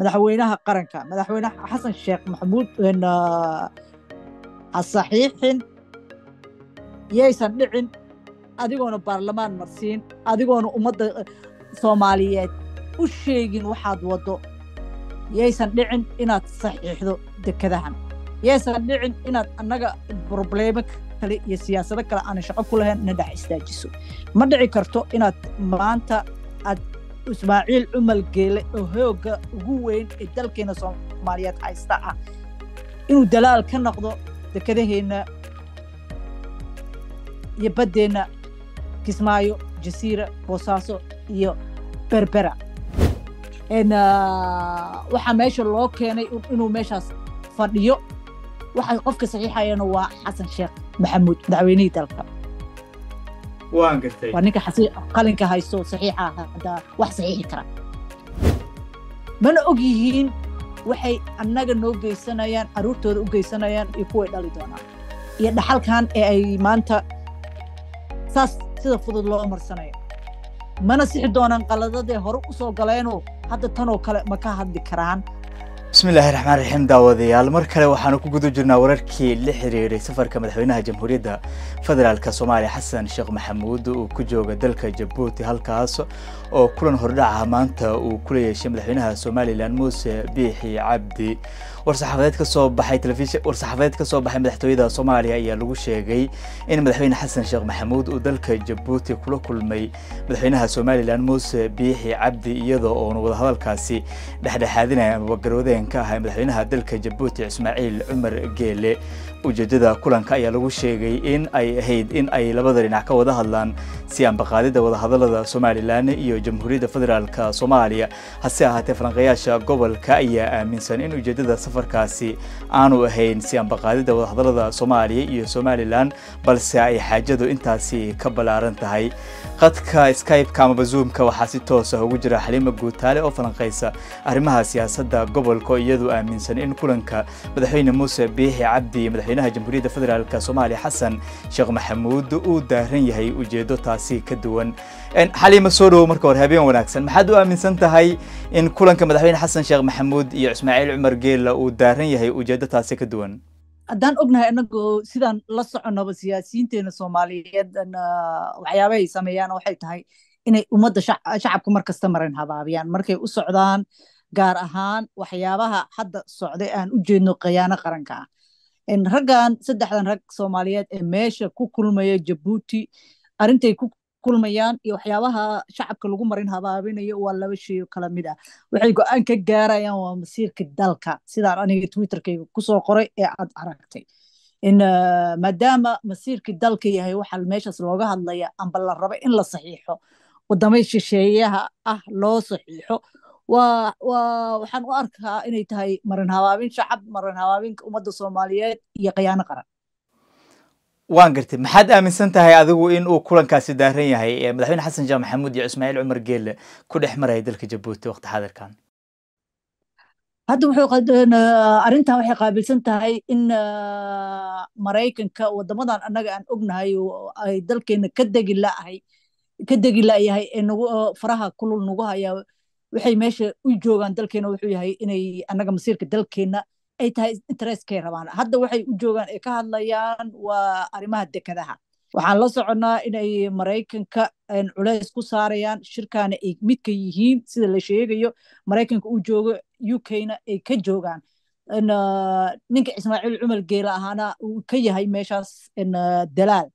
madaxweynaha qaranka madaxweyne xasan sheekh maxamuud ha ah, yaysan dhicin adigoona baarlamaan marsiin adigoona ummadda eh, soomaaliyeed u sheegin waxaad waddo yaysan dhicin inaad saxiixdo dekadahan yaysan dhicin inaad annaga brobleemo kale iyo siyaasado kale aanan shaqo ku lahayn na dhex istaajiso ma dhici karto inaad maanta aad ismaaciil cumal geele oo hooga ugu weyn ee dalkeena soomaaliyeed haysta ah inuu dalaal ka noqdo dekedaheenna iyo baddeenna kismaayo jasiira boosaaso iyo berbera ah, waxaa meesha loo keenay inuu meeshaas fadhiyo waxaa qofka saxiixayana waa xasan sheekh maxamuud madaxweynihii dalka waan gartay waa ninka qalinka haysto saxiixa ah, haddaa wax saxiixi kara mana og yihiin waxay annaga noo geysanayaan carruurtooda u geysanayaan iyo kuway dhali doonaan iyo dhaxalkan ee ay maanta saas sida fudud loo marsanayo mana sixi doonaan qaladadee hore u soo galeenoo hadda tanoo kale ma ka hadli karaan bismi illaahi raxmaan raxiim daawadayaal mar kale waxaanu ku gudu jirnaa wararkii la xiriiray safarka madaxweynaha jamhuuriyadda federaalka soomaaliya xasan sheekh maxamuud uu ku jooga dalka jabuuti halkaas oo kulan hordhaca ah maanta uu kula yeeshay madaxweynaha somalilan muuse biixi cabdi warsaxaafadeed ka soo baxay telefishin warsaxaafadeed ka soo baxay madaxtooyada Soomaaliya ayaa lagu sheegay in madaxweyne Xasan Sheekh Maxamuud uu dalka jabuuti kula kulmay madaxweynaha Soomaaliland Muuse Biixi Cabdi iyadoo uu wadahadalkaasi hadalkaasi dhexdhexaadinaya ama garwadeen ka ahay madaxweynaha dalka jabuuti Ismaaciil Cumar Geele ujeedada kulanka ayaa lagu sheegay in ay ahayd in ay labada dhinac ka wada hadlaan si aanbaqaadida wadahadallada somalilan iyo jamhuuriyadda federaalka soomaaliya hase ahaatee falanqayaasha gobolka ayaa aaminsan in ujeeddada safarkaasi aanu ahayn si aanbaqaadida wadahadallada soomaaliya iyo somalilan balse ay xaajadu intaasi ka ballaaran tahay khadka skype-ka amaba zoomka waxaa si toos ah ugu jira xaliima guutaale oo falanqaysa arrimaha siyaasadda gobolka iyadoo aaminsan in kulanka madaxweyne muuse biixi cabdi madaxweynaha jamhuuriyadda federaalk soomaaliya xasan sheekh maxamuud uu daaran yahay ujeedo taasi ka duwan xaliima soo dhowo marka hore habeen wanaagsan maxaad u aaminsan tahay in kulanka madaxweyne xasan sheekh maxamuud iyo ismaaciil cumar geella uu daaran yahay ujeedo taasi ka duwan haddaan ognahay annagoo sidaan la soconaba siyaasiyiinteena soomaaliyeed waxyaaba sameeyaan waxay tahay inay ummadda shacabka mar kasta maran habaabiyaan markay u socdaan gaar ahaan waxyaabaha hadda socday aan u jeedno khiyaano qaranka ah raggan saddexdan rag soomaaliyeed ee meesha ku kulmaya jabuuti arintay ku kulmayaan iyo waxyaabaha shacabka lagu marin habaabinayo waa laba sheeyo kala mid ah waxay go-aan ka gaarayaan waa masiirka dalka sidaan aniga twitterkayga kusoo qoray ee aad aragtay in ah, maadaama masiirkii dalka yahay waxaa meeshaas looga hadlaya amba la rabo in la saxiixo wadamay shisheeyaha ah loo saxiixo waxaan u arkaa inay tahay maran habaabin shacab maran habaabinka ummadda soomaaliyeed iyo khiyaano qaran waan gartay maxaad aaminsan tahay adigu in uu kulankaasi daaran yahay madaxweyne xasan sheekh maxamuud iyo ismaaciil cumar geelle ku dhex maraya dalka jabuuti waqti xaadirkan hadda eh, arrintan waxay qaabilsan tahay in eh, maraykanka waddamadan annaga aan ognahay ay dalkeena ka degi laahay ka degi laayahay ee nagu eh, faraha kulul nagu haya waxay meesha u joogaan dalkeena wuxuu yahay inay annaga masiirka dalkeenna ay tahay interestkay rabaan hadda waxay u joogaan ay ka hadlayaan waa arrimaha dekadaha waxaan la soconnaa inay maraykanka culeys ku saarayaan shirkaana ay midka yihiin sida la sheegayo maraykanka uu joogo u k-na ay ka joogaan ah, ninka ismaaciil cumar geela ahaana uu ka yahay meeshaas ah, dalaal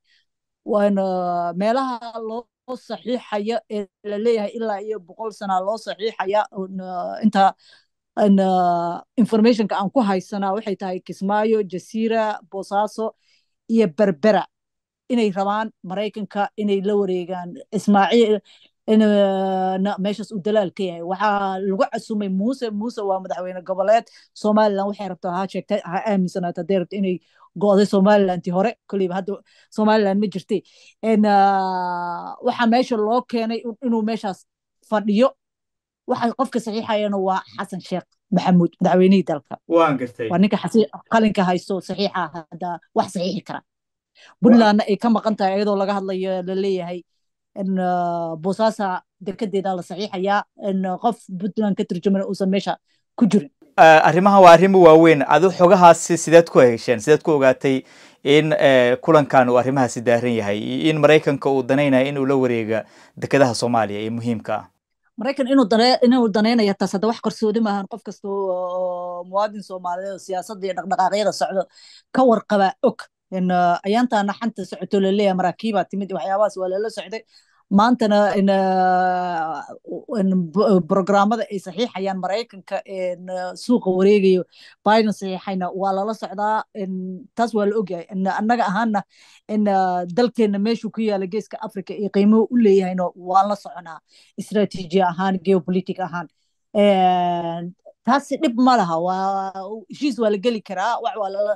ah, meelaha loo saxiixaya ee laleeyahay ilaa iyo boqol sana loo saxiixaya uh, inta uh, informationka aan ku haysanaa waxay tahay kismaayo jasiira boosaaso iyo berbera inay rabaan maraykanka inay la wareegaan ismaaciil uh, meeshaas uu dalaal ka yahay waxaa lagu casumay muuse muuse waa madaxweyne goboleed somalilan waxay rabtaa ha sheegtay ha aaminsanaato hadday rabto inay go go'day somalilanti hore koleyba hadda somaliland ma jirtay waxaa meesha loo keenay inuu meeshaas fadhiyo waxa qofka saxiixayana waa xasan sheekh maxamuud madaxweynihii dalka waa ninka qalinka haysto saxiixa hadda wax saxiixi kara puntlandna ay ka maqan tahay iyadoo laga hadlayo laleeyahay boosaasa dekedeeda la saxiixayaa qof puntland ka turjumana uusan meesha ku jirin Eh, arrimahan waa arrimo waaweyn adu xogahaasi sideed ku hesheen sideed ku ogaatay in eh, kulankan uu arrimahaasi daaran yahay iyo in maraykanka uu danaynayo inuu la wareega dekedaha soomaaliya ee muhiimka ah maraykan inuu danaynaya taas hadda wax qarsoodi maahan qof kasto oo muwaadin soomaaliyeed oo siyaasadda iyo dhaqdhaqaaqyada socdo ka warqaba og eh, ayaantaana xanta socoto laleeyahay maraakiibaa timid waxyaabahaas waa lala socday maantana in uh, brograamada uh, ay saxiixayaan maraykanka n uh, suuqa wareegayo biden saxiixayna waa lala socdaa taas waa la ogyahay annaga ahaana dalkeena meeshuu ku yaala geeska africa iyo qiimuhu u leeyahayna waan la soconaa istraatiiji ahaan geopolitic ahaan taasi dhib ma laha heshiis waa la geli karaa wax waa lala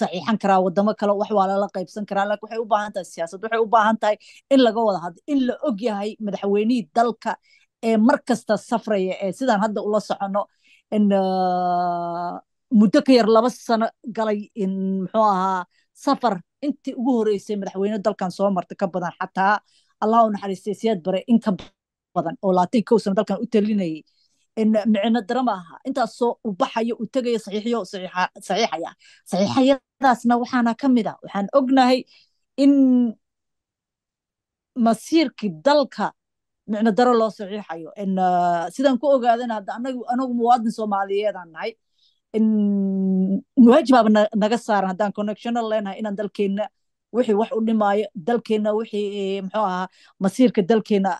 saxiixan karaa wadamo kale wax waa lala qaybsan karaa laakin waxay u baahan tahay siyaasad waxay u baahan tahay in laga wada hadlo in la og yahay madaxweynihii dalka ee markasta safraya ee sidaan hadda ula socono muddo ka yar laba sano galay muxuu ahaa safar intii ugu horeysay madaxweyne dalkan soo marta ka badan xataa allah u naxariistay siyaad bare in ka badan oo laatan kow sano dalkan u talinayay micno dara ma aha intaasoo u baxayo uu tegayo saxiixyo saxiixaya saxiixayadaasna waxaana ka mid a waxaan ognahay in masiirkii dalka micno daro loo saxiixayo sidaan ku ogaadan hadda anagu muwaadin soomaaliyeedaan nahay muhaji baaba naga saaran haddaan connectiono leenahay inaan dalkeenna wixii wax u dhimaayo dalkeenna wixii muxuu ahaa masiirka dalkeenna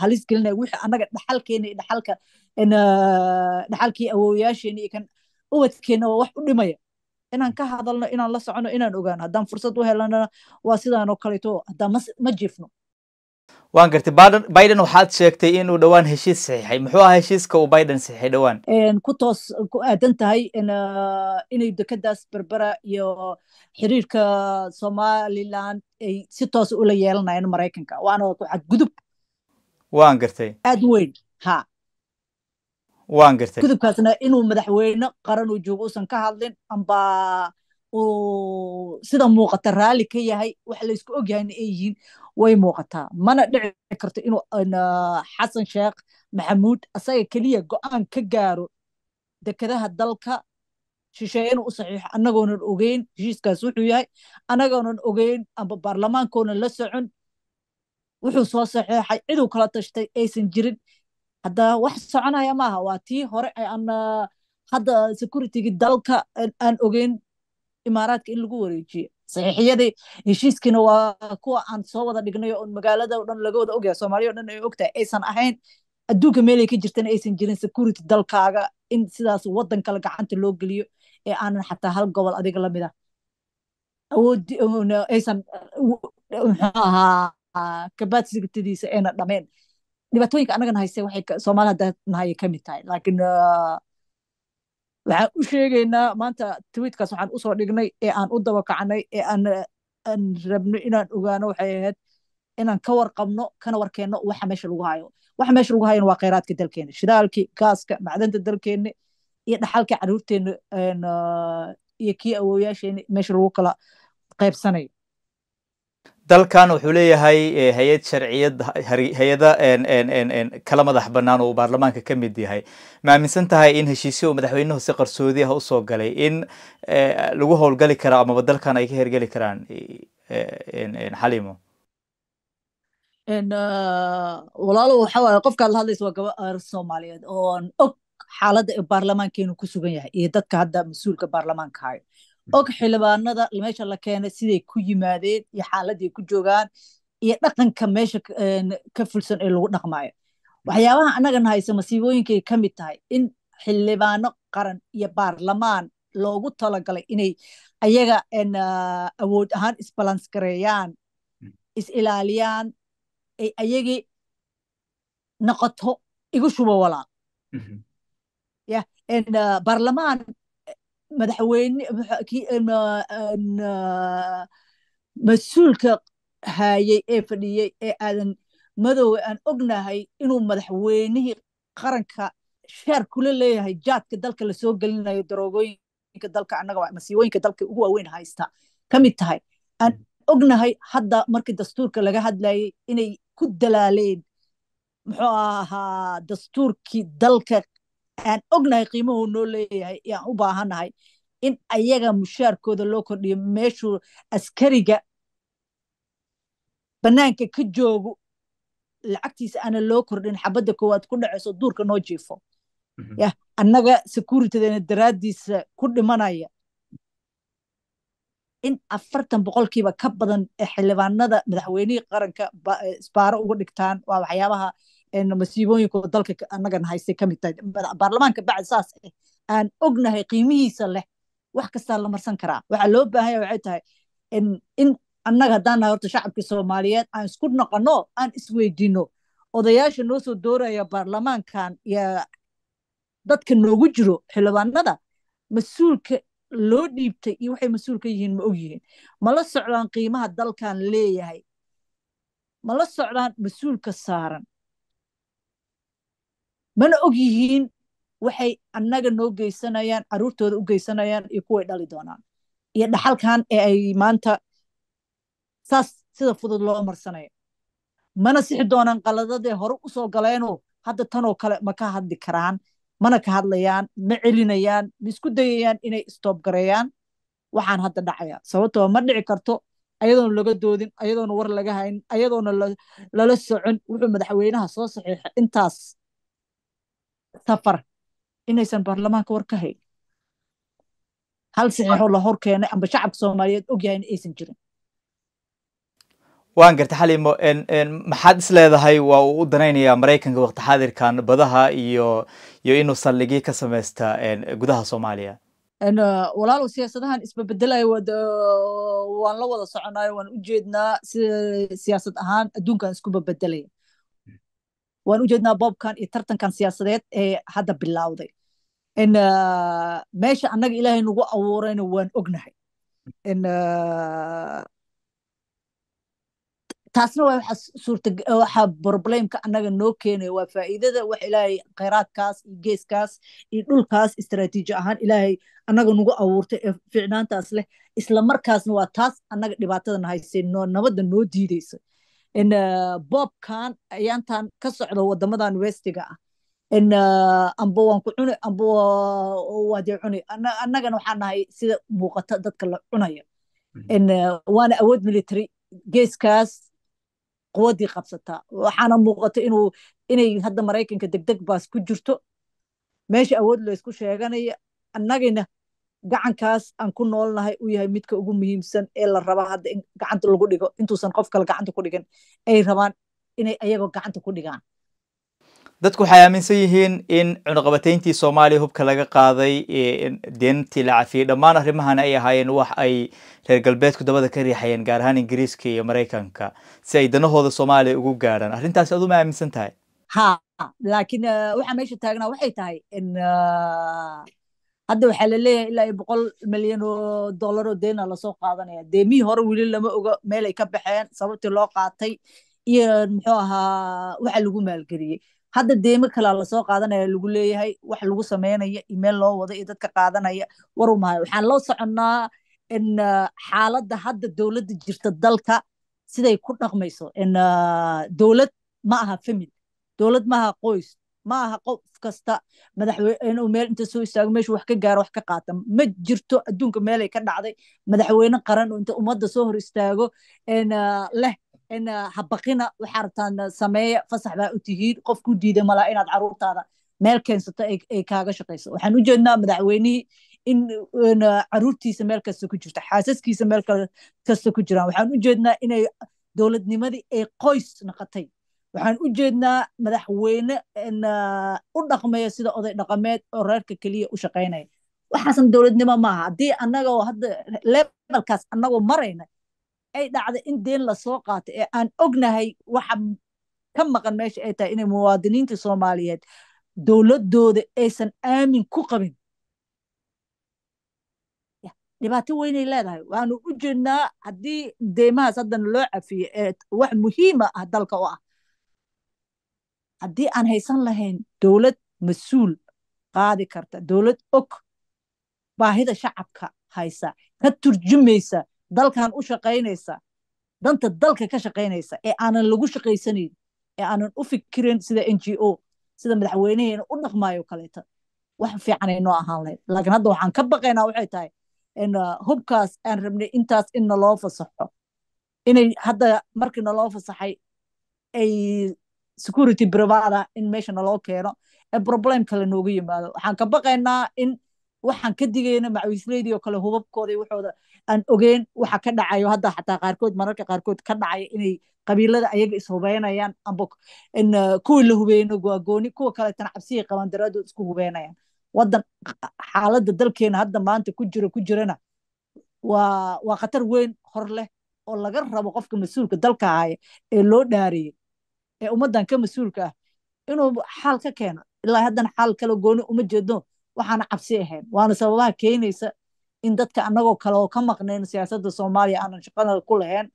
halis gelinaya wixii annaga dhaxalkeena iyo dhaxalka Uh, dhaxalkii awowyaasheen iyo kan ubadkeenna waa wax u dhimaya inaan ka hadalno inaan la socono inaan ogaano haddaan fursad u helana waa sidaanoo kaleto haddaan ma jiifno waan gartay biden waxaad sheegtay inuu dhowaan heshiis saxiixay muxuu ahaa heshiiska uu biden saxiixay dhowaan ku toos ku aadan tahay uh, inay dekedaas berbera iyo xiriirka somaliland ay si toos ula yeelanayaan maraykanka waana ku xadgudub waan gartay aad weyn ha waan gartay gudubkaasna inuu madaxweyne qaran uu joogo uusan ka hadlin amba uu sida muuqata raalli ka yahay wax laysku ogyahayna ay yihiin way muuqataa mana dhici karto inuu uh, xasan sheekh maxamuud asaga keliya go-aan ka gaaro dekadaha dalka shisheeye inuu u saxiixo annagoonan ogeyn heshiiskaas wuxuu yahay annagoonan ogeyn amba baarlamaankoonan la socon wuxuu soo saxiixay ciduu kala tashtay aysan jirin hadda wax soconaya maaha waa tii hore hadda securitygi dalka aan ogeyn imaaraadka in lagu wareejiye saxiixiyadii heshiiskiina waa kuwa aan soo wada dhignay oon magaalada o dhan laga wada ogyaha soomaaliya o dhan ay ogtahay aysan ahayn adduunka meelay ka jirtana aysan jirin security dalkaaga in sidaas waddan kale gacanta loo geliyo ee aanan xataa hal gobol adiga lamid ah awoodaysan muxuu ahaa kabaadsigtadiisa ayna dhameen dhibaatooyinka anagana hayse soomaalida nahay kamid tahay laakiin waxaan u sheegaynaa maanta twiitkaas waxaan usoo dhignay ee aan u dabakacnay ee aan rabno inaan ogaano waxay ahayd inaan ka e e warqabno kana warkeenno waxa meesha lagu hayo waxa meesha lagu hayona waa kheyraadka dalkeena shidaalkii gaaska macdanta dalkeena e iyo dhaxalka caruurteena iyo kii awooyaasheena meesha lagu kala qaybsanayo dalkan wuxuu leeyahay eh, hay-ad sharciyad hay-ada kala madax banaan oo uu baarlamaanka ka mid yahay ma aaminsan tahay in heshiisyo uu madaxweynuhu si qarsoodi ah usoo galay in eh, lagu howlgali kara amaba dalkan ay ka hirgeli karaan eh, xalimo ah, walaalo waxa waaye qofkaad la hadlaysa waa gaba soomaaliyeed oon og xaaladda ee baarlamaankeenu ku sugan yahay iyo dadka hadda mas-uulka baarlamaanka hayo og xildhibaanada meesha la keenay siday ku yimaadeen iyo xaaladay ku joogaan iyo dhaqanka meesha ka fulsan ee lagu dhaqmaayo waxyaabaha annagana hayse masiibooyinkay ka mid tahay in xildhibaano qaran iyo baarlamaan loogu talagalay inay ayaga n awood ahaan isbalanskareeyaan hmm. is ilaaliyaan ay ayagii noqoto igu shubo walaaq mm-hmm. uh, baarlamaan madaxweyne ah, ah, mas-uulka haayey ee fadhiyey ee aadan madowe aan ognahay inuu madaxweynihii qaranka sheer kula leeyahay jaadka dalka lasoo gelinayo daroogooyinka dalka annaga masiibooyinka dalka ugu waaweyn haysta ka mid tahay aan ognahay hadda markii dastuurka laga hadlayay inay ku dalaaleen muxuu ahaa dastuurkii dalka aan ognahay qiimahu noo leeyahay yaan u baahanahay in ayaga mushaarkooda loo kordhiyo meeshuu askariga bannaanka ka joogo lacagtiisa aana loo kordhin xabadda koowaad ku dhacayso duurka noo jiifo mhm. ya annaga securitydeena daraaddiisa ku dhimanaya in afartan boqolkiiba ka badan ee xildhibaanada madaxweynihii qaranka sbaaro eh, ugu dhigtaan waa waxyaabaha masiibooyinku dalka annagan haystay kamid tahay baarlamaanka bacd saas ah aan ognahay qiimihiisa leh wax kastaa la marsan karaa waxaa loo baahanya waxay tahay in annaga haddaan nahay horta shacabkii soomaaliyeed aan isku noqonno aan isweydiino odayaasha noo soo dooraya baarlamaankan iyo dadka noogu jiro xildhibaanada mas-uulka loo dhiibtay iyo waxay mas-uul ka yihiin ma ogyihiin mala socdaan qiimaha dalkan leeyahay mala socdaan mas-uulka saaran mana og yihiin waxay annaga noo geysanayaan caruurtooda u geysanayaan iyo kuway dhali doonaan iyo dhaxalkan ee ay maanta saas sida fudud loo marsanayo mana sixi doonaan qaladadee hore usoo soo galeenoo hadda tanoo kale ma ka hadli karaan mana ka hadlayaan ma celinayaan ma isku dayayaan inay istoobgareeyaan waxaan hadda dhacaya sababtoo ma dhici karto ayadoona laga doodin ayadoona war laga hayn ayadoona lala socon wuxuu madaxweynaha soo saxiixa intaas safar inaysan baarlamaanka war ka hayn hal saxiixoo la hor keenay amba shacabka soomaaliyeed ogyahay in aysan jirin waan garta xalimo maxaad isleedahay waa uu u danaynayaa maraykanka waqti xaadirkan badaha iyo iyo inuu saldhigyo ka samaysta gudaha soomaaliya uh, walaalo siyaasadahan isbabedelayo waan la wada soconaayo waan u jeednaa siyaasad ahaan adduunkan iskuba bedelaya waan ujeednaa boobkan iyo tartankan siyaasadeed ee hadda bilowday uh, meesha annaga ilaahay nagu abuurayna waan ognahay uh, taasna waxaa problemka annaga noo keenaya waa faa'iidada wax ilaahay kheyraadkaas iyo geeskaas iyo dhulkaas istraatiiji ahaan ilaahay annaga nagu abuurtay ee ficnaantaas leh islamarkaasna waa taas annaga dhibaatadana haysay nabadda noo diideysa Uh, boobkan ayaantan ka socdo wadamadan westiga ah uh, amba waan ku cuni amba uh, waadii cuni annagana waxaan nahay sida muuqata dadka la cunayo mm-hmm. waana awood military geeskaas quwaddii qabsataa waxaana muuqata inuu inay hadda maraykanka degdeg baas ku jirto meesha awood laysku sheeganaya annagina gacankaas aan ku noolnahay u yahay midka ugu muhiimsan ee la rabaa hadda gacanta lagu dhigo intuusan qof kale gacanta ku dhigin ay rabaan inay ayagoo gacanta ku dhigaan dadku waxay aaminsan yihiin in cunuqabatayntii soomaaliya hubka laga qaaday deentii la cafiyey dhammaan arrimahan ay ahaayeen wax ay reer galbeedku dabada ka riixayeen gaar ahaan ingiriiska iyo maraykanka si ay danahooda soomaaliya ugu gaadhaan arrintaasi aduma aaminsan tahay ha laakiin uh, waxaa meesha taagnaa waxay tahay in uh, hadda waxaa laleeyahay ilaa iyo boqol milyan oo dollar oo deena lasoo qaadanaya dee hore weli lama ogo meelay ka baxeen sababtii loo qaatay iyo muxuu ahaa waxa lagu maalgeliyey hadda deemo kalea lasoo qaadanaya lagu leeyahay wax lagu sameynaya iyo meel loo wada iyo dadka qaadanaya waru waxaan loo soconnaa in uh, xaaladda hadda dowladda jirta dalka siday ku dhaqmayso in uh, dowlad ma aha famil dowlad ma aha qoys ma aha qof kasta madaxinuu meel inta soo istaago meeshu wax ka gaaro wax ka qaata ma jirto adduunka meelay ka dhacday madaxweyne qaran inta ummadda soo hor istaago ah, leh ah, habaqina waxaa rabtaan ah, sameeya fasax baa u tihiin qof ku diiday malaa inaad caruurtaada meel keensata ay kaaga shaqeyso waxaan u jeednaa madaxweynihii in caruurtiisa meel kasta ku jirto xaasaskiisa meel kasta ku jiraan waxaan u jeednaa inay dowladnimadii ay qoys noqotay waxaan u jeednaa madaxweyne eh, u dhaqmaya sida oday dhaqameed oo reerka keliya u shaqaynaya waxaasan dowladnimo maaha haddii annagoo hadda lebalkaas annagoo marayna ay dhacda in deen lasoo qaato ee aan ognahay waxa ka maqan meesha ay tahay inay muwaadiniinta soomaaliyeed dowladdooda aysan aamin ku qabin dhibaato weynay leedahay waxaanu u jeednaa haddii deemahaas haddana loo cafiyo ee wax muhiima ah dalka u ah haddii aan haysan lahayn dowlad mas-uul qaadi karta dowlad og baahida shacabka haysa ka turjumaysa dalkan u shaqaynaysa danta dalka ka shaqaynaysa ee aanan lagu shaqaysanayn ee aanan u fikirin sida n g o sida madaxweyneheena u dhaqmaayo kaleeta wax fiicanay noo ahaan lahayd laakiin hadda waxaan ka baqaynaa waxay tahay uh, hubkaas aan rabnay intaas in naloo fasaxo inay hadda markii naloo fasaxay ay security brivada in meesha naloo keeno ee problemka lanooga yimaado waxaan ka baqaynaa in waxaan ka digayna macawiisleydi oo kale hubabkooda waxooda aan ogeyn waxa ka dhacayo hadda xataa qaarkood mararka qaarkood ka dhacaya inay qabiilada ayaga ishubeynayaan amba uh, kuwa la hubeeno waagooni kuwa kaletana cabsihii qaban daraadood isku hubeynayaan wadan xaaladda dalkeena hadda maanta ku jiro ku jirana waa waa khatar weyn hor leh oo laga rabo qofka mas-uulka dalka ahaya ee loo dhaariyey ee ummaddan ka mas-uulka ah inuu xaal ka keeno ilaa haddana xaal kale gooni uma jeedno waxaana cabsi ahayn waana sababaha keenaysa in dadka anagoo kale oo ka maqnayn siyaasadda soomaaliya aanan shaqada ku lahayn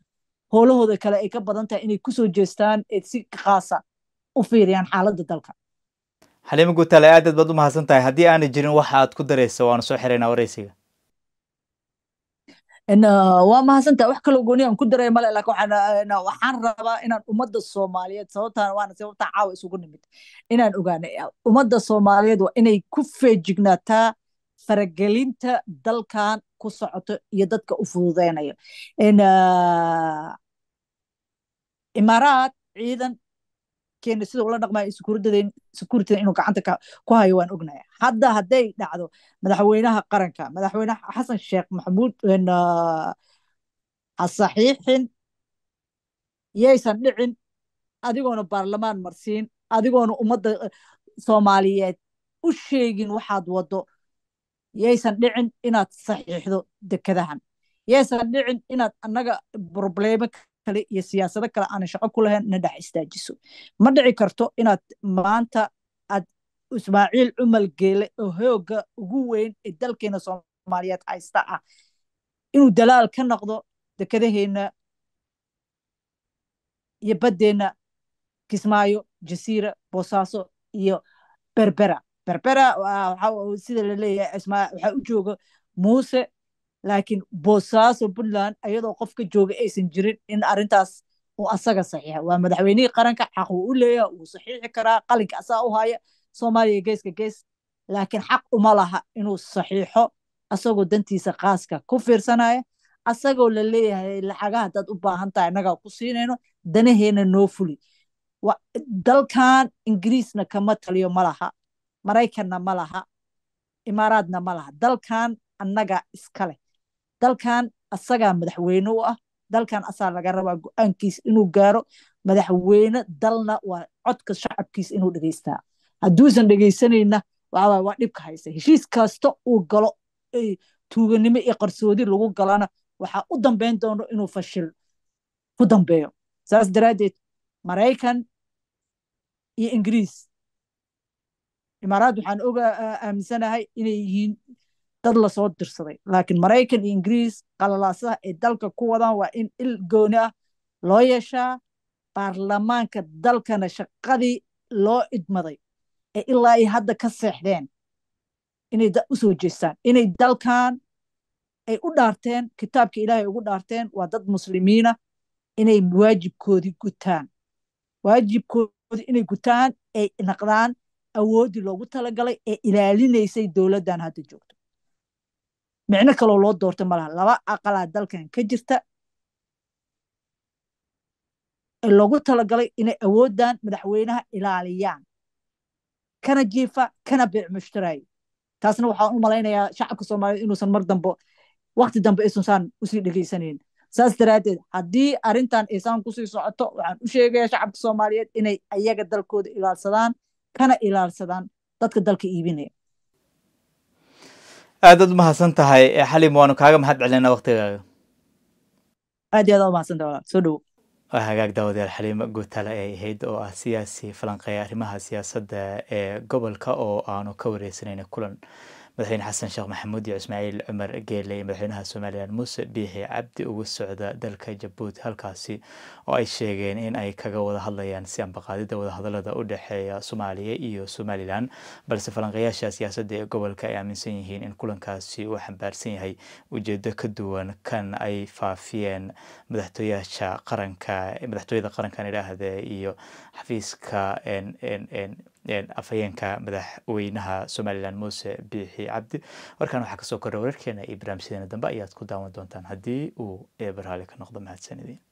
howlahooda kale ay ka badan tahay inay kusoo jeestaan ee si khaasa u fiiriyaan xaaladda dalka xaliimo guutaale aadaad baad u mahadsan tahay haddii aanay jirin waxa aad ku dareysa waanu soo xirayna waraysiga waa mahadsantaa wax kaloo gooni aan ku daray male laakin waxaan rabaa inaan ummadda soomaaliyeed sababtaan waana sababtaan caawa isugu nimid inaan ogaana ummadda soomaaliyeed waa inay ku feejignaataa faragelinta dalkan ku socoto iyo dadka u fududeynayo imaaraad ciidan kenya sida ula dhaqmay securityda inuu gacanta ku hayo waan ognaya hadda hadday dhacdo madaxweynaha qaranka madaxweyne xasan sheekh maxamuud ah, saxiixin yaysan dhicin adigoona baarlamaan marsiin adigoona ummadda eh, soomaaliyeed u sheegin waxaad wado yaysan dhicin inaad saxiixdo dekadahan yaysan dhicin inaad annaga problema kale iyo siyaasado kale aanay shaqo ku lahayn na dhex istaajiso ma dhici karto inaad maanta aad ismaaciil cumal geele oo hooga ugu weyn ee dalkeena soomaaliyeed haysta ah inuu dalaal ka noqdo dekedaheenna iyo baddeenna kismaayo jasiira boosaaso iyo berbera berbera sida laleeyahay waxaa u jooga muuse laakiin boosaaso puntland ayadoo qofka jooga aysan jirin in arintaas uu asaga saxiixa waa madaxweynihii qaranka xaq uu u leeyaha uu saxiixi karaa qalinka asaa u haya soomaaliya geeska gees laakiin xaq uma laha inuu saxiixo asagoo dantiisa kaaska ku fiirsanaya asagoo la leeyahay lacagaha hadaad u baahan tahay innagaa ku siinayno danaheena noo fuli dalkan ingiriisna kama taliyo ma laha maraykanna ma imaaraadna ma dalkan annaga iska leh dalkan asagaa madaxweyne u ah dalkan asaa laga rabaa go-aankiis inuu gaaro madaxweyne dalna waa codka shacabkiis inuu dhegeystaa hadduusan dhegeysanayna waa dhibka haysa heshiis kasta uu galo tuuganimo iyo qarsoodi lagu galana waxaa u dambeyn doono inuu fashil ku dambeeyo saas daraaddeed maraykan iyo ingiriis imaaraad waxaan oga aaminsanahay inay yihiin dad lasoo dirsaday laakiin maraykan iyo ingiriis qalalaasaha ay dalka ku wadaan waa in il gooni ah loo yeeshaa baarlamaanka dalkana shaqadii loo idmaday ee ilaa ay hadda ka seexdeen inay usoo jeestaan inay dalkan ay u dhaarteen kitaabka ilaahay ugu dhaarteen waa dad muslimiina inay waajibkoodii gutaan waajibkoodii inay gutaan ay naqdaan awoodii loogu talagalay ee ilaalinaysay dowladdan hadda joogto micno kaloo loo doorta malaha laba aqalaa dalkan ka jirta ee loogu talagalay inay awooddan madaxweynaha ilaaliyaan kana jiifa kana biic taasna waxaan u malaynayaa shacabka soomaaliyeed inuusan mar dambo wakti dambe aysunsaan usii dhegaysaneyn saas daraaddeed haddii arrintan aysaan kusii socoto waxaan u sheegayaa shacabka soomaaliyeed inay ayaga dalkooda ilaalsadaan kana ilaalsadaan dadka dalka iibinaya aad aad umahadsan tahay eh, xalim waanu kaaga mahad celinaa waqtigaaga aad iyo aad umahadsantaha soo dhowo waa hagaag daawadayaal xaliima guutala ay ahayd oo ah siyaasi falanqeeya arrimaha siyaasadda ee eh, gobolka oo aanu ka wareysanayna kulan madaxweyne xasan sheekh maxamuud iyo ismaaciil cumar geele geeley madaxweynaha somalilan muuse biixi cabdi ugu socda dalka jabuuti halkaasi oo ay sheegeen in ay kaga wada hadlayaan si ambaqaadida wadahadalada u dhexeeya soomaaliya iyo somalilan balse falanqayaasha siyaasadda ee gobolka ay aaminsan yihiin in kulankaasi uu xambaarsan yahay ujeedo ka duwan kan ay faafiyeen madaxtooyaasha qaranka madaxtooyada qarankan idhaahde iyo xafiiska afhayeenka madaxweynaha somalilan muuse biixi cabdi warkaan waxaa kasoo kora wararkeena iyo barnaamijyadeena dambe ayaad ku daawan doontaan haddii uu eeber ka noqdo mahadsanidin